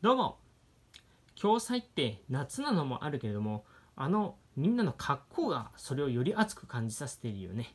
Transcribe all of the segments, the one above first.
どうも共済って夏なのもあるけれどもあのみんなの格好がそれをより熱く感じさせてるよね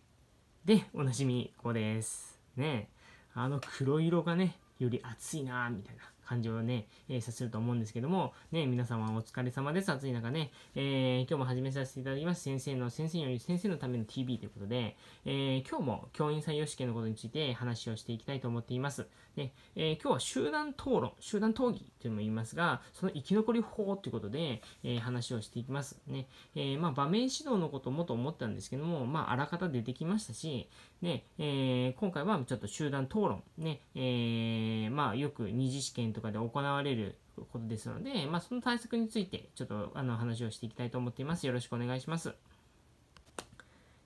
でおなじみここですねあの黒色がねより熱いなみたいな感じをね、えー、させると思うんですけども、ね、皆様お疲れ様です。暑い中ね、えー、今日も始めさせていただきます。先生の、先生より先生のための TV ということで、えー、今日も教員採用試験のことについて話をしていきたいと思っています。で、え今日は集団討論、集団討議というのも言いますが、その生き残り法ということで、え話をしていきます。ね、えまあ、場面指導のこともと思ったんですけども、まあ、あらかた出てきましたし、ね、え今回はちょっと集団討論、ね、えまあ、よく二次試験とかで行われることですので、まあ、その対策についてちょっとあの話をしていきたいと思っています。よろしくお願いします。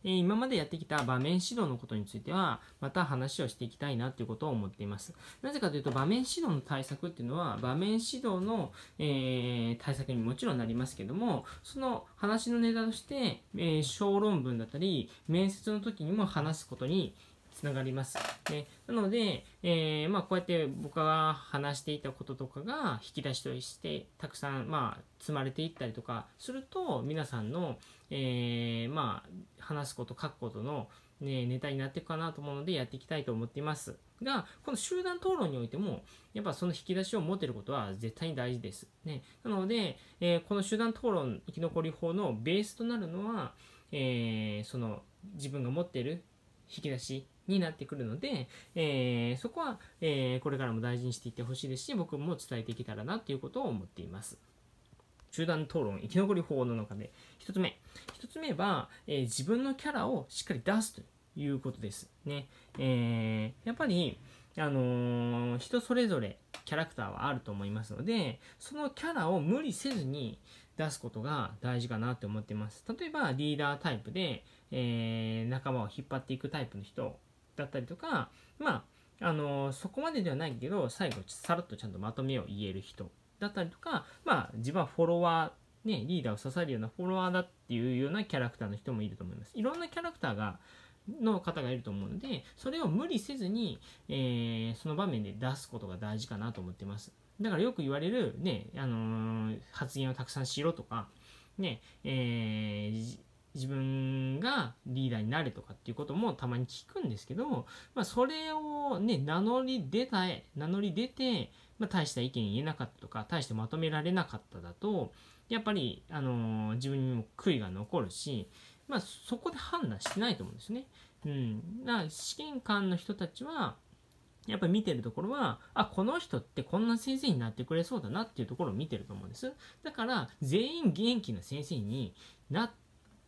え今までやってきた場面指導のことについては、また話をしていきたいなということを思っています。なぜかというと、場面指導の対策っていうのは、場面指導の、えー、対策にもちろんなりますけども、その話のネタとして、えー、小論文だったり、面接の時にも話すことに、つながります。ね、なので、えー、まあ、こうやって僕が話していたこととかが引き出しとしてたくさん、まあ、積まれていったりとかすると皆さんの、えー、まあ、話すこと書くことの、ね、ネタになっていくかなと思うのでやっていきたいと思っています。が、この集団討論においても、やっぱその引き出しを持てることは絶対に大事です。ね、なので、えー、この集団討論生き残り法のベースとなるのは、えー、その自分が持ってる引き出しになってくるので、えー、そこは、えー、これからも大事にしていってほしいですし、僕も伝えていけたらなということを思っています。集団討論生き残り法の中で1つ目1つ目は、えー、自分のキャラをしっかり出すということですね、えー、やっぱりあのー、人それぞれキャラクターはあると思いますのでそのキャラを無理せずに出すことが大事かなって思ってます例えばリーダータイプで、え仲間を引っ張っていくタイプの人だったりとか、まあ、あのそこまでではないけど、最後、さらっとちゃんとまとめを言える人だったりとか、まあ、自分はフォロワー、ね、リーダーを支えるようなフォロワーだっていうようなキャラクターの人もいると思います。いろんなキャラクターが、の方がいると思うので、それを無理せずに、えー、その場面で出すことが大事かなと思ってます。だからよく言われる、ね、あのー、発言をたくさんしろとか、ね、えー、自分がリーダーになれとかっていうこともたまに聞くんですけど、まあ、それをね、名乗り出たい、名乗り出て、まあ、大した意見言えなかったとか、大してまとめられなかっただと、やっぱり、あのー、自分にも悔いが残るし、まあ、そこで判断してないと思うんですね。うん。だから、試験官の人たちは、やっぱり見てるところは、あ、この人ってこんな先生になってくれそうだなっていうところを見てると思うんです。だから、全員元気な先生になって、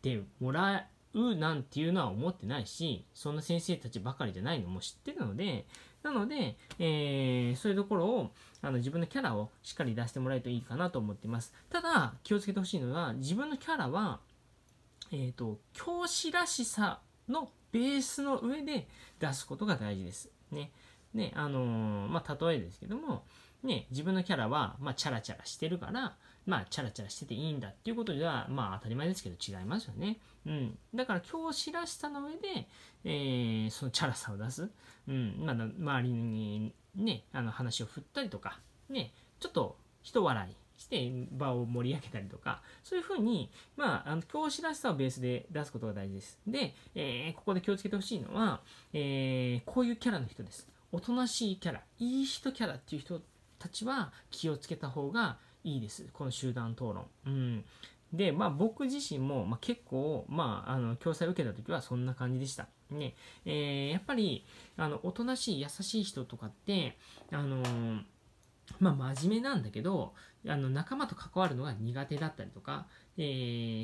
ってもらうなんていうのは思ってないし、そんな先生たちばかりじゃないのも知ってるので、なので、えー、そういうところを、あの、自分のキャラをしっかり出してもらえるといいかなと思っています。ただ、気をつけてほしいのは、自分のキャラは、えっ、ー、と、教師らしさのベースの上で出すことが大事です。ね。ね、あのー、まあ、例えですけども、ね、自分のキャラは、まあ、チャラチャラしてるから、まあ、チャラチャラしてていいんだっていうことでは、まあ、当たり前ですけど違いますよね。うん。だから、教師らしさの上で、えー、そのチャラさを出す。うん。まだ、周りにね、あの、話を振ったりとか、ね、ちょっと、人笑い。して場を盛り上げたりとか、そういうふうに、まあ、あの教師らしさをベースで出すことが大事です。で、えー、ここで気をつけてほしいのは、えー、こういうキャラの人です。おとなしいキャラ、いい人キャラっていう人たちは気をつけた方がいいです、この集団討論。うん。で、まあ僕自身も、まあ、結構、まあ、あの、教材を受けた時はそんな感じでした。ね。えー、やっぱり、あの、おとなしい優しい人とかって、あのー、まあ、真面目なんだけど、あの、仲間と関わるのが苦手だったりとか、え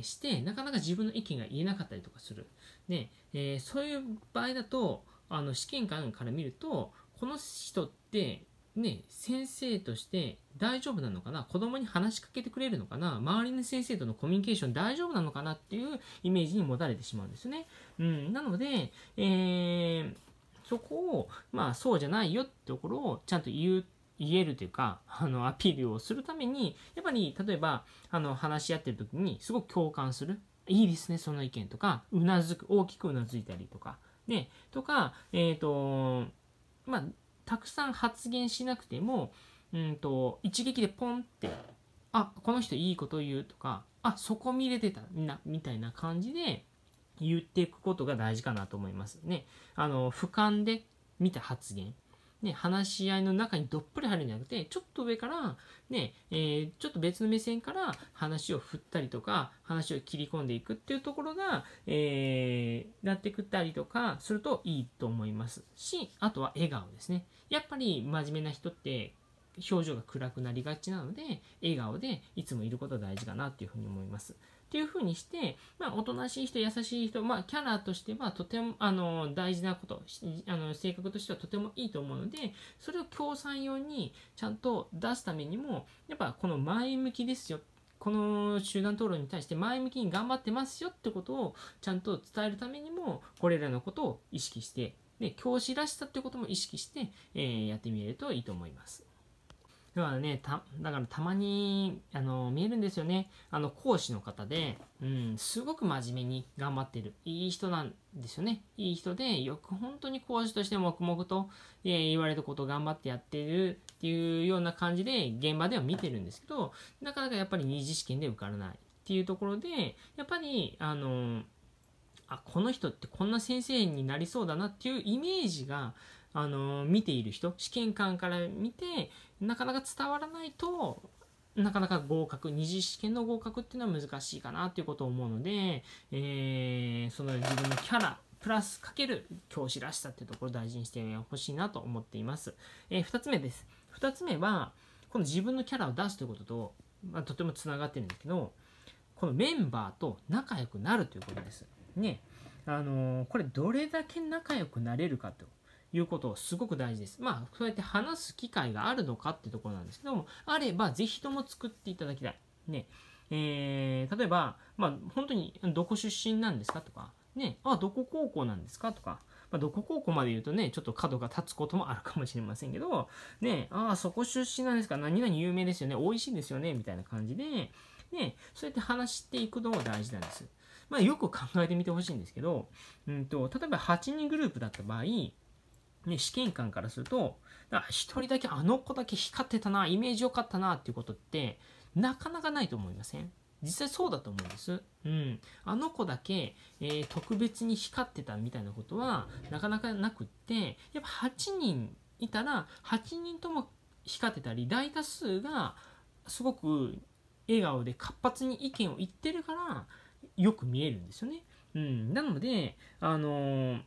ー、して、なかなか自分の意見が言えなかったりとかする。ね、えー、そういう場合だと、あの、試験官から見ると、この人って、ね、先生として大丈夫なのかな子供に話しかけてくれるのかな周りの先生とのコミュニケーション大丈夫なのかなっていうイメージに持たれてしまうんですね。うん、なので、えー、そこを、まあ、そうじゃないよってところをちゃんと言う言えるというか、あの、アピールをするために、やっぱり、例えば、あの、話し合ってる時に、すごく共感する。いいですね、その意見とか、うなずく、大きくうなずいたりとか、ね、とか、えっ、ー、と、まあ、たくさん発言しなくても、うんと、一撃でポンって、あ、この人いいこと言うとか、あ、そこ見れてたな、みたいな感じで言っていくことが大事かなと思いますね。あの、俯瞰で見た発言。ね、話し合いの中にどっぷり入るんじゃなくて、ちょっと上から、ね、えー、ちょっと別の目線から話を振ったりとか、話を切り込んでいくっていうところが、えー、なってくったりとかするといいと思いますし、あとは笑顔ですね。やっぱり真面目な人って、表情が暗くなりがちなので、笑顔でいつもいることが大事かなっていうふうに思います。っていうふうにして、まあ、おとなしい人、優しい人、まあ、キャラとしてはとても、あの、大事なこと、あの、性格としてはとてもいいと思うので、それを共産用にちゃんと出すためにも、やっぱこの前向きですよ。この集団討論に対して前向きに頑張ってますよってことをちゃんと伝えるためにも、これらのことを意識して、で、教師らしさってことも意識して、えー、やってみるといいと思います。だからね、た、だからたまに、あの、見えるんですよね。あの、講師の方で、うん、すごく真面目に頑張ってる。いい人なんですよね。いい人で、よく本当に講師として黙々と、えー、言われることを頑張ってやってるっていうような感じで、現場では見てるんですけど、なかなかやっぱり二次試験で受からないっていうところで、やっぱり、あの、あ、この人ってこんな先生になりそうだなっていうイメージが、あの見ている人試験官から見てなかなか伝わらないとなかなか合格、二次試験の合格っていうのは難しいかなっていうことを思うので、えー、その自分のキャラ、プラスかける教師らしさっていうところを大事にしてほしいなと思っています。えー、2つ目です。2つ目は、この自分のキャラを出すということと、まあ、とてもつながってるんですけど、このメンバーと仲良くなるということです。ね。あのー、これどれだけ仲良くなれるかということをすごく大事です。まあ、そうやって話す機会があるのかってところなんですけども、あればぜひとも作っていただきたい。ね。えー、例えば、まあ、本当にどこ出身なんですかとか、ね、あ、どこ高校なんですかとか、まあ、どこ高校まで言うとね、ちょっと角が立つこともあるかもしれませんけど、ね、あ、そこ出身なんですか何々有名ですよね美味しいですよねみたいな感じで、ね、そうやって話していくのも大事なんです。まあ、よく考えてみてほしいんですけど、うんと、例えば8人グループだった場合、ね、試験官からすると、一人だけあの子だけ光ってたな、イメージ良かったなっていうことって、なかなかないと思いません実際そうだと思うんです。うん。あの子だけ、えー、特別に光ってたみたいなことは、なかなかなくって、やっぱ8人いたら、8人とも光ってたり、大多数が、すごく笑顔で活発に意見を言ってるから、よく見えるんですよね。うん。なので、あのー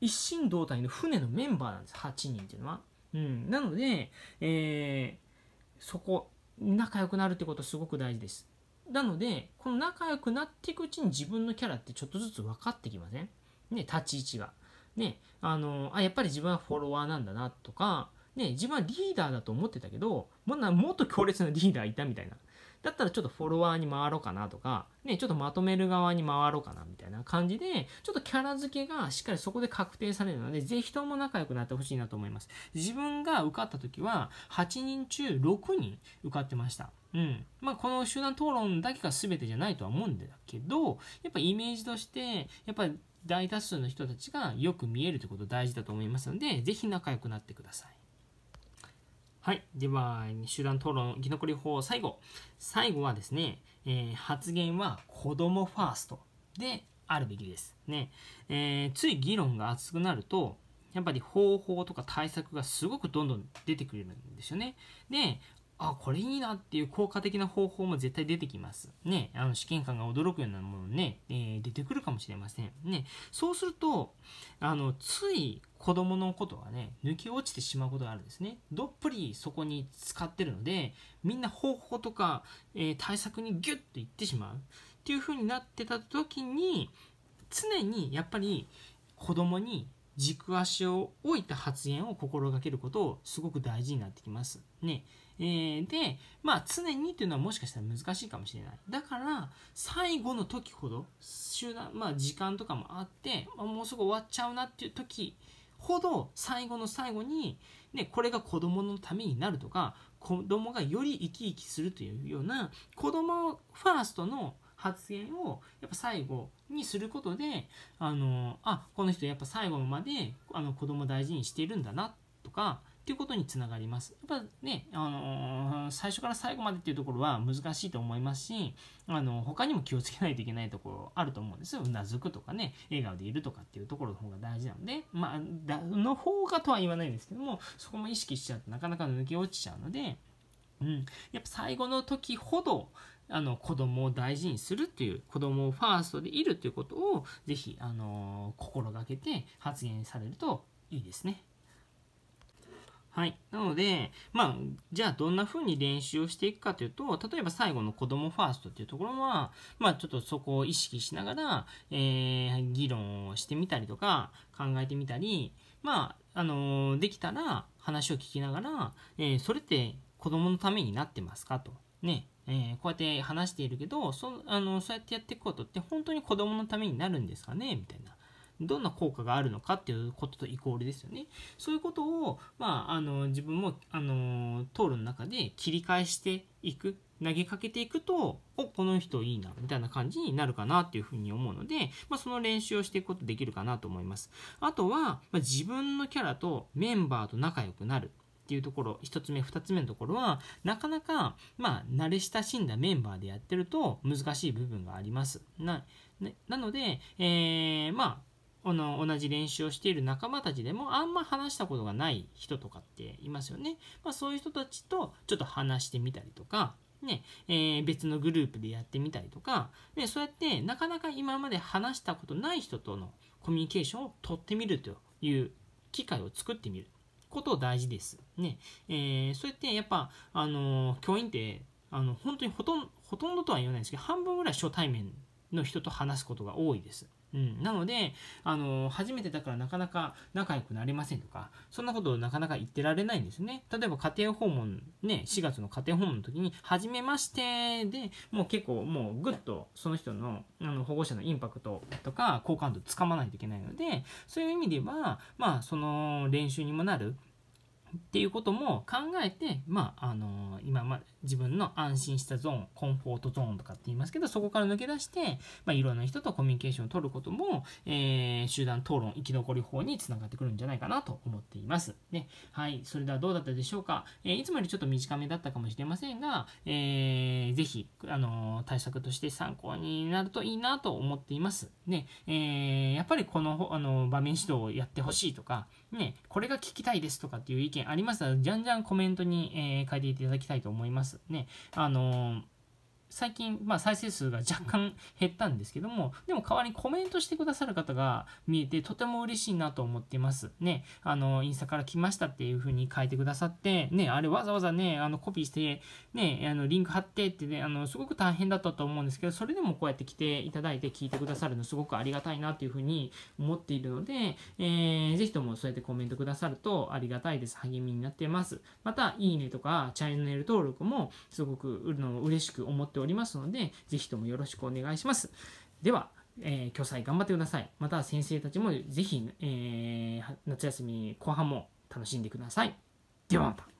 一心同体の船のメンバーなんです8人っていうのは。うん、なので、えー、そこ仲良くなるってことすごく大事です。なのでこの仲良くなっていくうちに自分のキャラってちょっとずつ分かってきませんね立ち位置が。ねあのあやっぱり自分はフォロワーなんだなとか、ね、自分はリーダーだと思ってたけどもっと強烈なリーダーいたみたいな。だったらちょっとフォロワーに回ろうかなとか、ね、ちょっとまとめる側に回ろうかなみたいな感じで、ちょっとキャラ付けがしっかりそこで確定されるので、ぜひとも仲良くなってほしいなと思います。自分が受かった時は、8人中6人受かってました。うん。まあ、この集団討論だけが全てじゃないとは思うんだけど、やっぱイメージとして、やっぱり大多数の人たちがよく見えるってこと大事だと思いますので、ぜひ仲良くなってください。はい。では、集団討論、生き残り法、最後。最後はですね、えー、発言は子供ファーストであるべきです。ね。えー、つい議論が熱くなると、やっぱり方法とか対策がすごくどんどん出てくるんですよね。で、あ、これいいなっていう効果的な方法も絶対出てきます。ね、あの試験官が驚くようなものね、えー、出てくるかもしれません。ね、そうすると、あの、つい子供のことがね、抜け落ちてしまうことがあるんですね。どっぷりそこに使ってるので、みんな方法とか、えー、対策にギュッといってしまうっていう風になってた時に、常にやっぱり子供に軸足を置いた発言を心がけることをすごく大事になってきます。ね。えー、で、まあ常にというのはもしかしたら難しいかもしれない。だから、最後の時ほど、集団、まあ時間とかもあって、まあ、もうすぐ終わっちゃうなっていう時ほど、最後の最後に、ね、これが子供のためになるとか、子供がより生き生きするというような、子供ファーストの発言をやっぱ最後にすることであのあこの人やっぱ最後まであの子供大事にしてるんだなとかっていうことにつながります。やっぱね、あのー、最初から最後までっていうところは難しいと思いますし、あのー、他にも気をつけないといけないところあると思うんですよ。うなずくとかね、笑顔でいるとかっていうところの方が大事なので、まあ、だの方がとは言わないんですけども、そこも意識しちゃうとなかなか抜け落ちちゃうので、うん、やっぱ最後の時ほど、あの子供を大事にするっていう子供をファーストでいるということをぜひあの心がけて発言されるといいですね。はい。なので、まあ、じゃあどんな風に練習をしていくかというと、例えば最後の子供ファーストっていうところは、まあちょっとそこを意識しながら、えー、議論をしてみたりとか、考えてみたり、まあ、あのー、できたら話を聞きながら、えー、それって子供のためになってますかと。ね。えー、こうやって話しているけど、そあのそうやってやっていくことって本当に子供のためになるんですかねみたいな。どんな効果があるのかっていうこととイコールですよね。そういうことを、まあ、あの自分もあの討論の中で切り返していく投げかけていくと、お、この人いいな、みたいな感じになるかなっていうふうに思うので、まあ、その練習をしていくことできるかなと思います。あとは、まあ、自分のキャラとメンバーと仲良くなる。っていうところ、一つ目、二つ目のところは、なかなか、まあ、慣れ親しんだメンバーでやってると難しい部分があります。な、なので、えー、まあ、この同じ練習をしている仲間たちでもあんま話したことがない人とかっていますよね。まあ、そういう人たちとちょっと話してみたりとか、ねえー、別のグループでやってみたりとか、ね、そうやってなかなか今まで話したことない人とのコミュニケーションを取ってみるという機会を作ってみること大事です。ねえー、そうやってやっぱ、あのー、教員ってあの本当にほとんどとは言わないですけど半分ぐらい初対面の人と話すことが多いです。うん、なので、あの、初めてだからなかなか仲良くなれませんとか、そんなことをなかなか言ってられないんですね。例えば家庭訪問、ね、4月の家庭訪問の時に、初めましてで、もう結構もうぐっとその人のあの保護者のインパクトとか好感度つかまないといけないので、そういう意味では、まあ、その練習にもなる、っていうことも考えて、まあ、あの今、ま自分の安心したゾーン、コンフォートゾーンとかって言いますけど、そこから抜け出して、まあ、いろんな人とコミュニケーションを取ることも、えー、集団討論、生き残り法につながってくるんじゃないかなと思っています。ね。はい。それではどうだったでしょうか。えー、いつもよりちょっと短めだったかもしれませんが、えー、ぜひ、あの対策として参考になるといいなと思っています。ね。えやっぱりこの、あの場面指導をやってほしいとか、ね、これが聞きたいですとかっていう意見見ありましたら、じゃんじゃんコメントに、えー、書いていただきたいと思います。ね、あのー最近、まあ、再生数が若干減ったんですけども、でも代わりにコメントしてくださる方が見えて、とても嬉しいなと思っています。ね、あの、インスタから来ましたっていう風に書いてくださって、ね、あれわざわざね、あの、コピーして、ね、あの、リンク貼ってってね、あの、すごく大変だったと思うんですけど、それでもこうやって来ていただいて聞いてくださるのすごくありがたいなという風に思っているので、えー、ぜひともそうやってコメントくださるとありがたいです。励みになってます。また、いいねとか、チャンネル登録もすごく、の、嬉しく思ってっておりますので、ぜひともよろしくお願いします。では、えー、共済頑張ってください。また先生たちもぜひ、えー、夏休み後半も楽しんでください。ではまた。